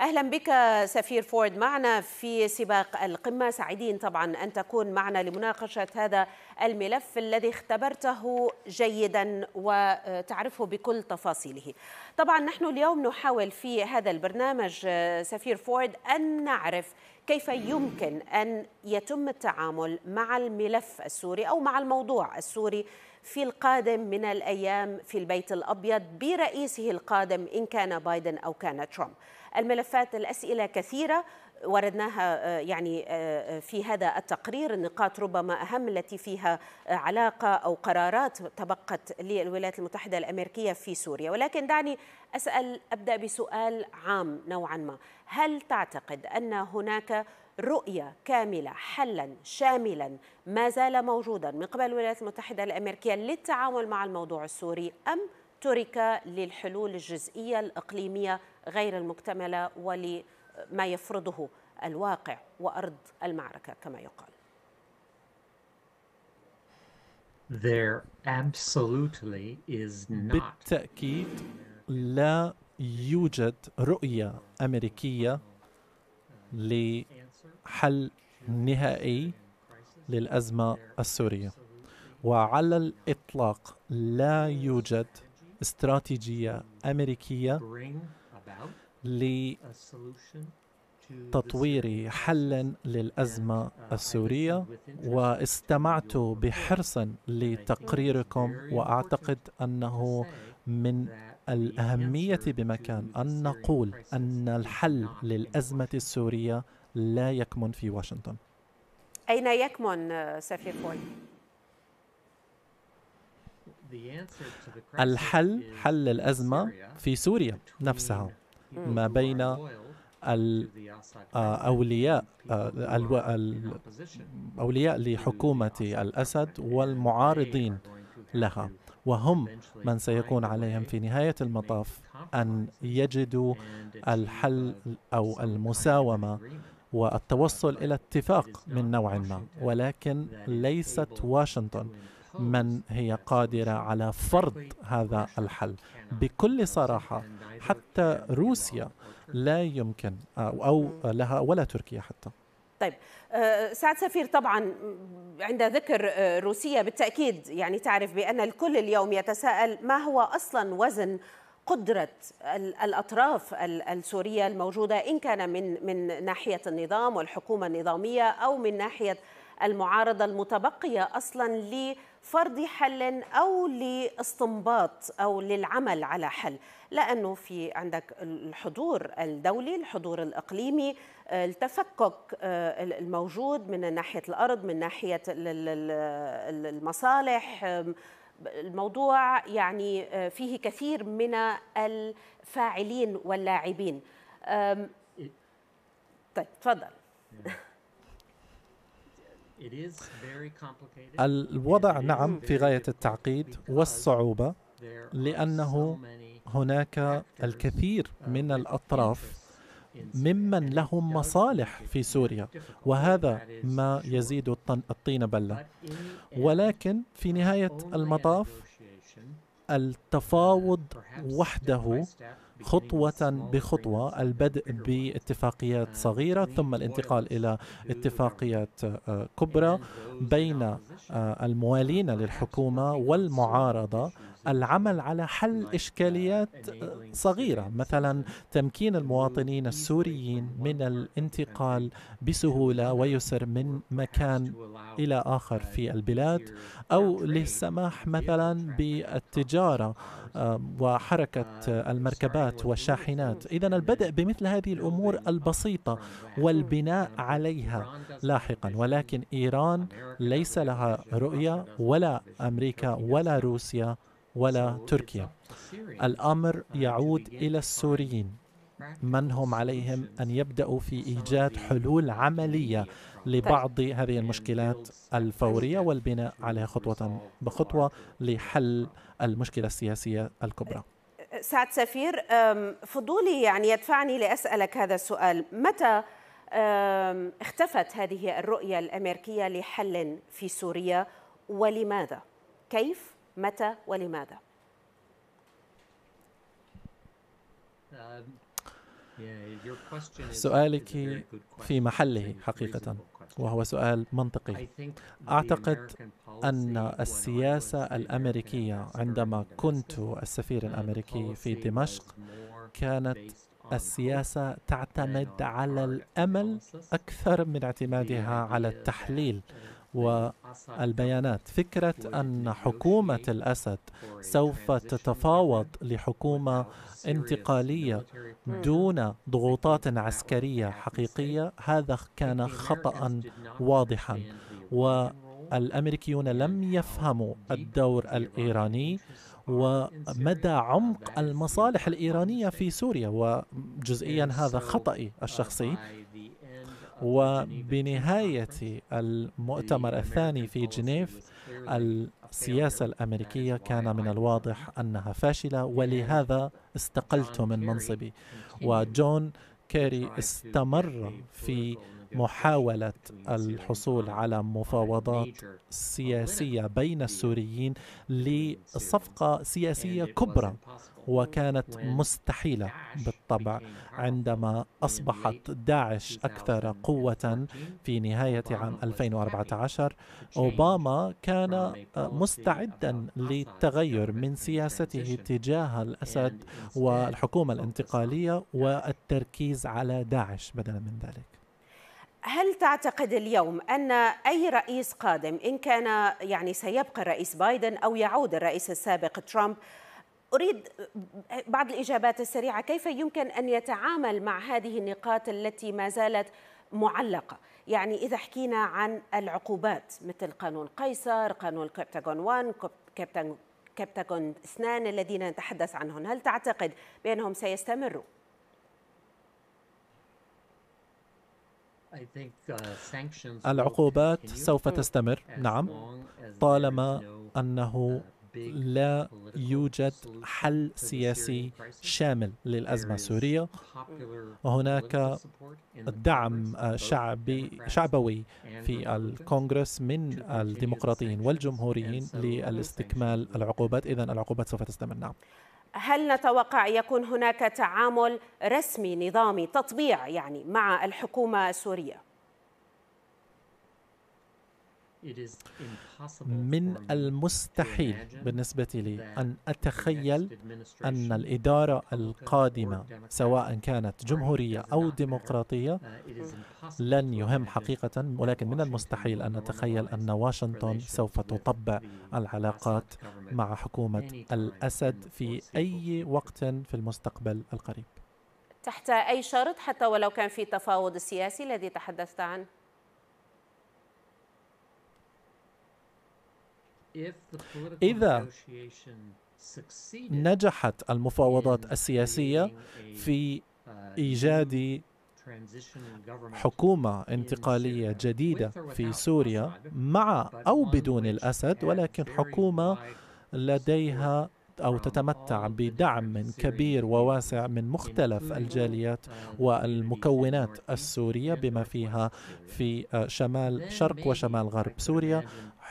اهلا بك سفير فورد معنا في سباق القمه سعيدين طبعا ان تكون معنا لمناقشه هذا الملف الذي اختبرته جيدا وتعرفه بكل تفاصيله طبعا نحن اليوم نحاول في هذا البرنامج سفير فورد ان نعرف كيف يمكن ان يتم التعامل مع الملف السوري او مع الموضوع السوري في القادم من الأيام في البيت الأبيض برئيسه القادم إن كان بايدن أو كان ترامب الملفات الأسئلة كثيرة وردناها آه، يعني آه، آه، في هذا التقرير النقاط ربما أهم التي فيها علاقة أو قرارات تبقت للولايات المتحدة الأمريكية في سوريا ولكن دعني أسأل أبدأ بسؤال عام نوعا ما هل تعتقد أن هناك رؤية كاملة حلا شاملا ما زال موجودا من قبل الولايات المتحدة الأمريكية للتعامل مع الموضوع السوري أم ترك للحلول الجزئية الإقليمية غير المكتملة ولما يفرضه الواقع وأرض المعركة كما يقال There absolutely is not. بالتأكيد لا يوجد رؤية أمريكية حل نهائي للأزمة السورية وعلى الإطلاق لا يوجد استراتيجية أمريكية لتطوير حل للأزمة السورية واستمعت بحرص لتقريركم وأعتقد أنه من الأهمية بمكان أن نقول أن الحل للأزمة السورية لا يكمن في واشنطن أين يكمن آه، سفير بوي؟ الحل حل الأزمة في سوريا نفسها ما بين الأولياء آه، الأولياء آه، لحكومة الأسد والمعارضين لها وهم من سيكون عليهم في نهاية المطاف أن يجدوا الحل أو المساومة والتوصل إلى اتفاق من نوع ما ولكن ليست واشنطن من هي قادرة على فرض هذا الحل بكل صراحة حتى روسيا لا يمكن أو لها ولا تركيا حتى طيب آه، سعد سفير طبعا عند ذكر آه، روسيا بالتأكيد يعني تعرف بأن الكل اليوم يتساءل ما هو أصلا وزن قدرة الأطراف السورية الموجودة إن كان من من ناحية النظام والحكومة النظامية أو من ناحية المعارضة المتبقية أصلا لفرض حل أو لاستنباط أو للعمل على حل لأنه في عندك الحضور الدولي الحضور الإقليمي آه، التفكك آه، الموجود من ناحية الأرض من ناحية المصالح الموضوع يعني آه، فيه كثير من الفاعلين واللاعبين طيب تفضل الوضع نعم في غاية التعقيد والصعوبة لأنه هناك الكثير من الأطراف ممن لهم مصالح في سوريا وهذا ما يزيد الطين بلة ولكن في نهاية المطاف التفاوض وحده خطوة بخطوة البدء باتفاقيات صغيرة ثم الانتقال إلى اتفاقيات آه، كبرى بين آه، الموالين للحكومة والمعارضة العمل على حل uh, إشكاليات صغيرة مثلا تمكين المواطنين السوريين من الانتقال بسهولة ويسر من مكان إلى آخر في البلاد أو للسماح مثلا بالتجارة آه، وحركة uh, المركبات والشاحنات إذا البدء بمثل هذه الأمور البسيطة والبناء عليها لاحقا ولكن إيران ليس لها رؤية ولا أمريكا ولا روسيا ولا تركيا الأمر يعود إلى السوريين من هم عليهم أن يبدأوا في إيجاد حلول عملية لبعض هذه المشكلات الفورية والبناء عليها خطوة بخطوة لحل المشكلة السياسية الكبرى سعد سفير فضولي يعني يدفعني لأسألك هذا السؤال متى اختفت هذه الرؤية الأمريكية لحل في سوريا ولماذا؟ كيف؟ متى ولماذا؟ سؤالك في محله حقيقة وهو سؤال منطقي أعتقد أن السياسة الأمريكية عندما كنت السفير الأمريكي في دمشق كانت السياسة تعتمد على الأمل أكثر من اعتمادها على التحليل والبيانات فكرة أن حكومة الأسد سوف تتفاوض لحكومة انتقالية دون ضغوطات عسكرية حقيقية هذا كان خطأ واضحا والأمريكيون لم يفهموا الدور الإيراني ومدى عمق المصالح الإيرانية في سوريا وجزئيا هذا خطأي uh, الشخصي وبنهاية المؤتمر الثاني في جنيف السياسة الأمريكية كان من الواضح أنها فاشلة ولهذا استقلت من منصبي وجون كيري استمر في محاولة الحصول على مفاوضات سياسية بين السوريين لصفقة سياسية كبرى وكانت مستحيلة بالطبع عندما أصبحت داعش أكثر قوة في نهاية عام 2014 أوباما كان آه، مستعدا للتغير من سياسته تجاه الأسد والحكومة الانتقالية والتركيز على داعش بدلا من ذلك هل تعتقد اليوم ان اي رئيس قادم ان كان يعني سيبقى الرئيس بايدن او يعود الرئيس السابق ترامب أريد بعض الإجابات السريعة كيف يمكن أن يتعامل مع هذه النقاط التي ما زالت معلقة يعني إذا حكينا عن العقوبات مثل قانون قيصر قانون كابتاغون 1 كابتاغون كابتاغون اثنان الذين نتحدث عنهم هل تعتقد بأنهم سيستمروا؟ uh, العقوبات سوف تستمر نعم طالما أنه uh, لا يوجد حل سياسي شامل للأزمة السورية وهناك دعم شعبي شعبوي في الكونغرس من الديمقراطيين والجمهوريين لاستكمال العقوبات إذا العقوبات سوف تستمر نعم هل نتوقع يكون هناك تعامل رسمي نظامي تطبيع يعني مع الحكومة السورية؟ من المستحيل بالنسبة لي أن أتخيل أن الإدارة القادمة سواء كانت جمهورية أو ديمقراطية uh, لن يهم حقيقة ولكن من المستحيل أن أتخيل أن واشنطن سوف تطبع العلاقات مع حكومة الأسد في أي وقت في المستقبل القريب تحت أي شرط حتى ولو كان في تفاوض سياسي الذي تحدثت عنه إذا نجحت المفاوضات السياسية في uh, إيجاد حكومة انتقالية جديدة في سوريا مع أو بدون الأسد ولكن حكومة لديها أو تتمتع بدعم كبير وواسع من مختلف الجاليات uh, والمكونات السورية بما فيها في آه، شمال شرق وشمال غرب سوريا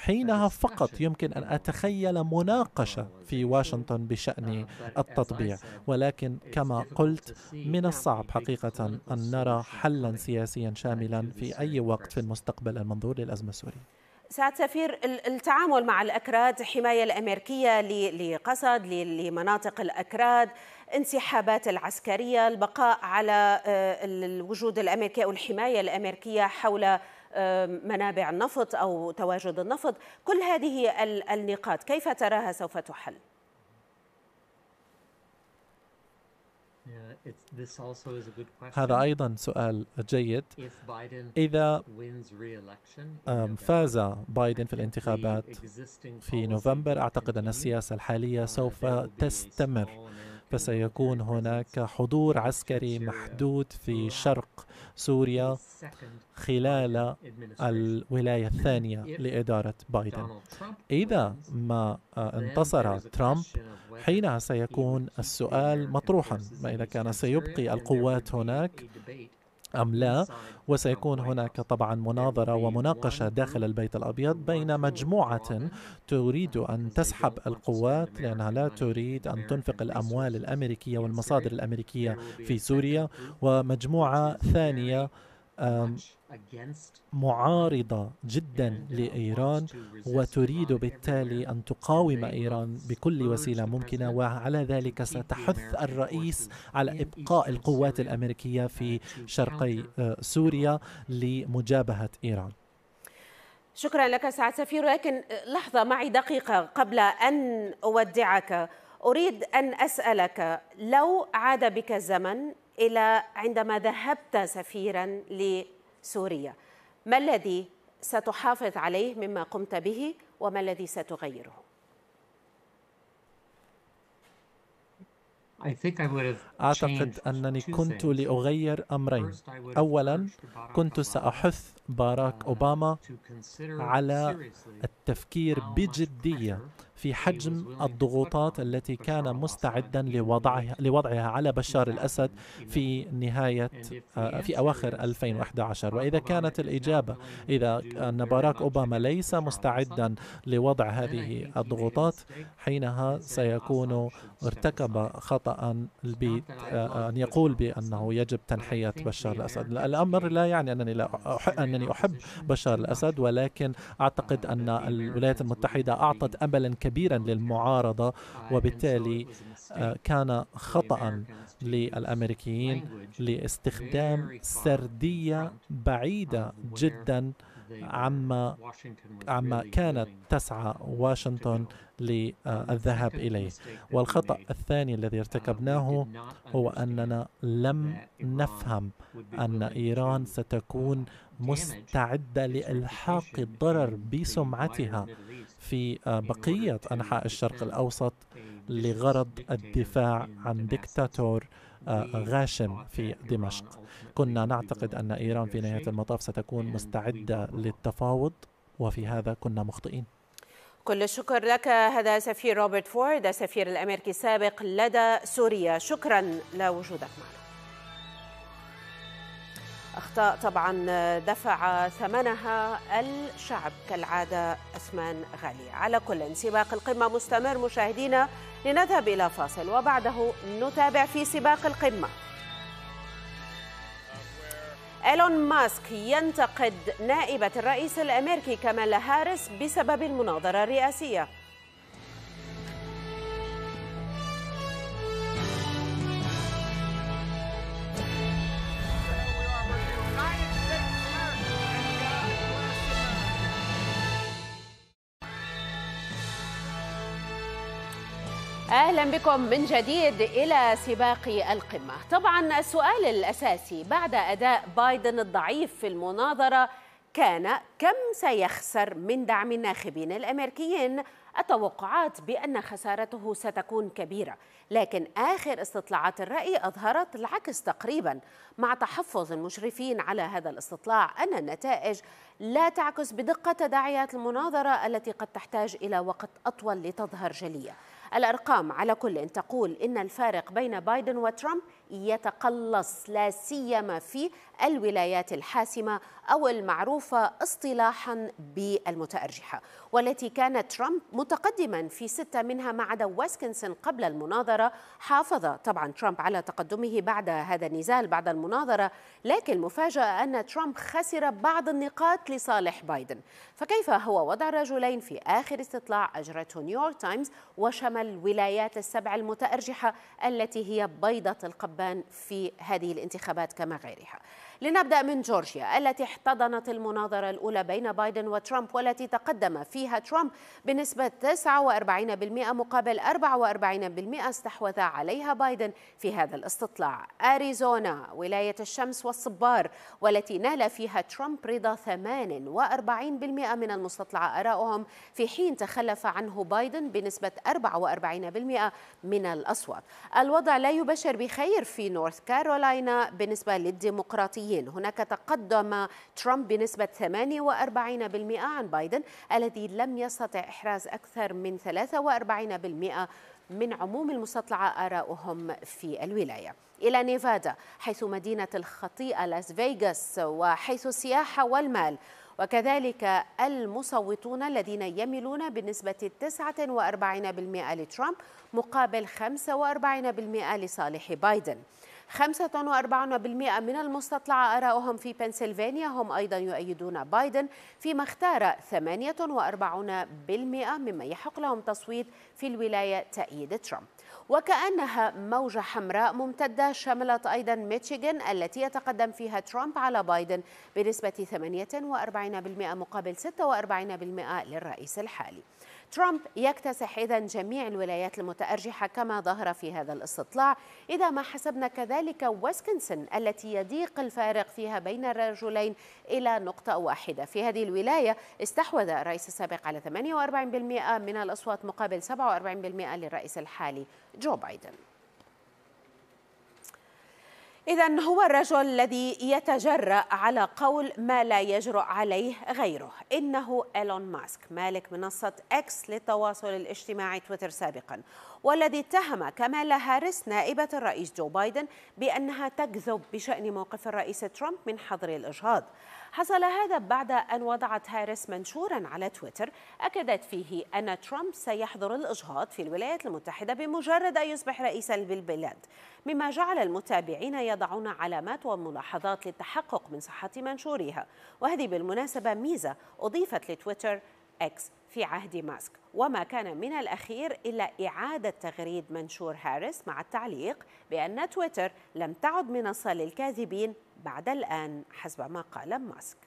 حينها فقط يمكن أن أتخيل مناقشة oh, في واشنطن بشأن uh, التطبيع ولكن كما قلت من الصعب حقيقة أن نرى حلا سياسيا شاملا في أي وقت في المستقبل المنظور للأزمة السورية سعد سفير التعامل مع الأكراد حماية الأمريكية لقسد لمناطق الأكراد انسحابات العسكرية البقاء على آه، الوجود الأمريكي أو الحماية الأمريكية حول منابع النفط أو تواجد النفط كل هذه النقاط كيف تراها سوف تحل؟ هذا أيضا سؤال جيد إذا فاز بايدن في الانتخابات في نوفمبر أعتقد أن السياسة الحالية سوف تستمر فسيكون هناك حضور عسكري محدود في شرق سوريا خلال الولاية الثانية لإدارة بايدن إذا ما آه، انتصر ترامب حينها سيكون السؤال مطروحا ما إذا كان سيبقي القوات هناك أم لا وسيكون هناك طبعا مناظرة ومناقشة داخل البيت الأبيض بين مجموعة تريد أن تسحب القوات لأنها لا تريد أن تنفق الأموال الأمريكية والمصادر الأمريكية في سوريا ومجموعة ثانية معارضة جدا لإيران وتريد بالتالي أن تقاوم إيران بكل وسيلة ممكنة وعلى ذلك ستحث الرئيس على إبقاء القوات الأمريكية في شرقي سوريا لمجابهة إيران شكرا لك سعد سفير لكن لحظة معي دقيقة قبل أن أودعك أريد أن أسألك لو عاد بك الزمن إلى عندما ذهبت سفيرا لسوريا ما الذي ستحافظ عليه مما قمت به وما الذي ستغيره أعتقد أنني كنت لأغير أمرين أولا كنت سأحث باراك آه، أوباما على التفكير بجدية في حجم الضغوطات التي كان مستعدا لوضعها, لوضعها على بشار الأسد في نهاية آه، في أواخر 2011 وإذا كانت الإجابة إذا أن باراك أوباما ليس مستعدا لوضع هذه الضغوطات حينها سيكون ارتكب خطأ آه، أن يقول بأنه يجب تنحية بشار الأسد الأمر لا يعني أنني لا أن أنني أحب بشار الأسد ولكن أعتقد أن الولايات المتحدة أعطت أملا كبيرا للمعارضة وبالتالي آه، كان خطأ للأمريكيين لاستخدام سردية بعيدة جدا عما عما كانت تسعى واشنطن للذهاب إليه والخطأ الثاني الذي ارتكبناه هو أننا لم نفهم أن إيران ستكون مستعدة لإلحاق الضرر بسمعتها في آه، بقية أنحاء الشرق الأوسط لغرض الدفاع عن دكتاتور آه، غاشم في دمشق كنا نعتقد أن إيران في نهاية المطاف ستكون مستعدة للتفاوض وفي هذا كنا مخطئين كل الشكر لك هذا سفير روبرت فورد السفير الأمريكي السابق لدى سوريا شكرا لوجودك معنا أخطاء طبعا دفع ثمنها الشعب كالعادة أثمان غالية على كل سباق القمة مستمر مشاهدينا لنذهب إلى فاصل وبعده نتابع في سباق القمة إيلون ماسك ينتقد نائبة الرئيس الأمريكي كمالا هاريس بسبب المناظرة الرئاسية اهلا بكم من جديد الى سباق القمه. طبعا السؤال الاساسي بعد اداء بايدن الضعيف في المناظره كان كم سيخسر من دعم الناخبين الامريكيين؟ التوقعات بان خسارته ستكون كبيره، لكن اخر استطلاعات الراي اظهرت العكس تقريبا مع تحفظ المشرفين على هذا الاستطلاع ان النتائج لا تعكس بدقه تداعيات المناظره التي قد تحتاج الى وقت اطول لتظهر جليه. الأرقام على كل تقول إن الفارق بين بايدن وترامب يتقلص لا سيما في الولايات الحاسمة أو المعروفة اصطلاحا بالمتأرجحة والتي كان ترامب متقدما في ستة منها ما عدا ويسكنسن قبل المناظرة حافظ طبعا ترامب على تقدمه بعد هذا النزال بعد المناظرة لكن المفاجأة أن ترامب خسر بعض النقاط لصالح بايدن فكيف هو وضع الرجلين في آخر استطلاع أجرته نيويورك تايمز وشمل الولايات السبع المتأرجحة التي هي بيضة القبان في هذه الانتخابات كما غيرها لنبدأ من جورجيا التي احتضنت المناظرة الأولى بين بايدن وترامب والتي تقدم فيها ترامب بنسبة 49% مقابل 44% استحوذ عليها بايدن في هذا الاستطلاع أريزونا ولاية الشمس والصبار والتي نال فيها ترامب رضا 48% من المستطلع آرائهم في حين تخلف عنه بايدن بنسبة 44% من الأصوات الوضع لا يبشر بخير في نورث كارولاينا بالنسبة للديمقراطيين الجزائيين هناك تقدم ترامب بنسبة 48% عن بايدن الذي لم يستطع إحراز أكثر من 43% من عموم المستطلعة آراؤهم في الولاية إلى نيفادا حيث مدينة الخطيئة لاس فيغاس وحيث السياحة والمال وكذلك المصوتون الذين يميلون بنسبة 49% لترامب مقابل 45% لصالح بايدن 45% من المستطلع آراؤهم في بنسلفانيا هم أيضا يؤيدون بايدن فيما اختار 48% مما يحق لهم تصويت في الولاية تأييد ترامب وكأنها موجة حمراء ممتدة شملت أيضا ميشيغان التي يتقدم فيها ترامب على بايدن بنسبة 48% مقابل 46% للرئيس الحالي ترامب يكتسح إذا جميع الولايات المتأرجحة كما ظهر في هذا الاستطلاع إذا ما حسبنا كذلك ويسكنسن التي يضيق الفارق فيها بين الرجلين إلى نقطة واحدة في هذه الولاية استحوذ الرئيس السابق على 48% من الأصوات مقابل 47% للرئيس الحالي جو بايدن إذا هو الرجل الذي يتجرأ على قول ما لا يجرؤ عليه غيره إنه إيلون ماسك مالك منصة إكس للتواصل الاجتماعي تويتر سابقا والذي اتهم كمالا هاريس نائبة الرئيس جو بايدن بأنها تكذب بشأن موقف الرئيس ترامب من حظر الإجهاض حصل هذا بعد أن وضعت هاريس منشورا على تويتر أكدت فيه أن ترامب سيحظر الإجهاض في الولايات المتحدة بمجرد أن يصبح رئيسا للبلاد مما جعل المتابعين يضعون علامات وملاحظات للتحقق من صحة منشورها وهذه بالمناسبة ميزة أضيفت لتويتر إكس في عهد ماسك وما كان من الأخير إلا إعادة تغريد منشور هاريس مع التعليق بأن تويتر لم تعد منصة للكاذبين بعد الآن حسب ما قال ماسك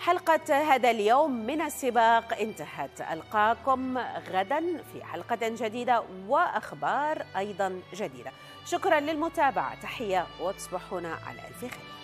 حلقة هذا اليوم من السباق انتهت ألقاكم غدا في حلقة جديدة وأخبار أيضا جديدة شكرا للمتابعة تحية وتصبحون على ألف خير